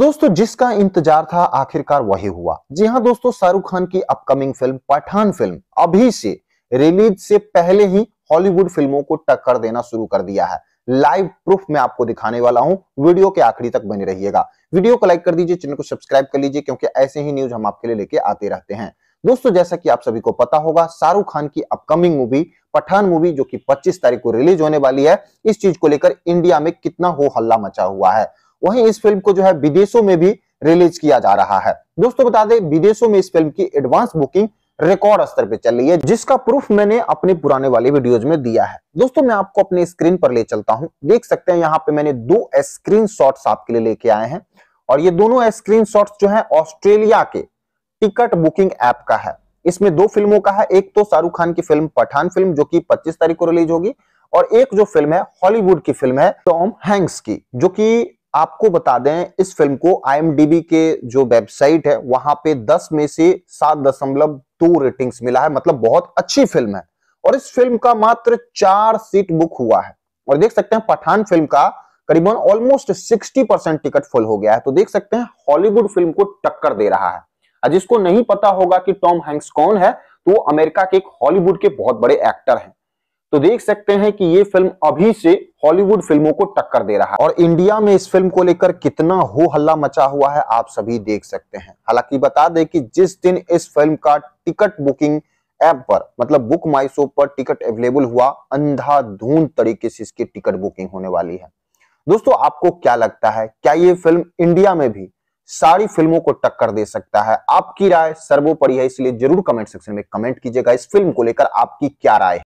दोस्तों जिसका इंतजार था आखिरकार वही हुआ जी हाँ दोस्तों शाहरुख खान की अपकमिंग फिल्म पठान फिल्म अभी से रिलीज से पहले ही हॉलीवुड फिल्मों को टक्कर देना शुरू कर दिया है लाइव प्रूफ में आपको दिखाने वाला हूं वीडियो के आखिरी तक बने रहिएगा वीडियो को लाइक कर दीजिए चैनल को सब्सक्राइब कर लीजिए क्योंकि ऐसे ही न्यूज हम आपके लिए लेके आते रहते हैं दोस्तों जैसा कि आप सभी को पता होगा शाहरुख खान की अपकमिंग मूवी पठान मूवी जो कि 25 तारीख को रिलीज होने वाली है इस चीज को लेकर इंडिया में कितना हो हल्ला मचा हुआ है वहीं इस फिल्म को जो है विदेशों में भी रिलीज किया जा रहा है दोस्तों बता दें विदेशों में इस फिल्म की एडवांस बुकिंग रिकॉर्ड स्तर पे चल रही है जिसका प्रूफ मैंने अपने पुराने वाले वीडियोज में दिया है दोस्तों मैं आपको अपने स्क्रीन पर ले चलता हूं देख सकते हैं यहाँ पे मैंने दो स्क्रीन आपके लिए लेके आए हैं और ये दोनों स्क्रीन जो है ऑस्ट्रेलिया के टिकट बुकिंग ऐप का है इसमें दो फिल्मों का है एक तो शाहरुख खान की फिल्म पठान फिल्म जो कि 25 तारीख को रिलीज होगी और एक जो फिल्म है हॉलीवुड की फिल्म है टॉम हैंक्स की जो कि आपको बता दें इस फिल्म को आई के जो वेबसाइट है वहां पे 10 में से 7.2 रेटिंग्स मिला है मतलब बहुत अच्छी फिल्म है और इस फिल्म का मात्र चार सीट बुक हुआ है और देख सकते हैं पठान फिल्म का करीबन ऑलमोस्ट 60 परसेंट टिकट फुल हो गया है तो देख सकते हैं हॉलीवुड फिल्म को टक्कर दे रहा है जिसको नहीं पता होगा कि टॉम हैंक्स कौन है तो वो अमेरिका के एक हॉलीवुड के बहुत बड़े एक्टर हैं तो देख सकते हैं कि ये फिल्म अभी से हॉलीवुड फिल्मों को टक्कर दे रहा है और इंडिया में इस फिल्म को लेकर कितना हो हल्ला मचा हुआ है आप सभी देख सकते हैं हालांकि बता दें कि जिस दिन इस फिल्म का टिकट बुकिंग ऐप पर मतलब बुक माई शो पर टिकट अवेलेबल हुआ अंधाधुंध तरीके से इसकी टिकट बुकिंग होने वाली है दोस्तों आपको क्या लगता है क्या ये फिल्म इंडिया में भी सारी फिल्मों को टक्कर दे सकता है आपकी राय सर्वोपरि है इसलिए जरूर कमेंट सेक्शन में कमेंट कीजिएगा इस फिल्म को लेकर आपकी क्या राय है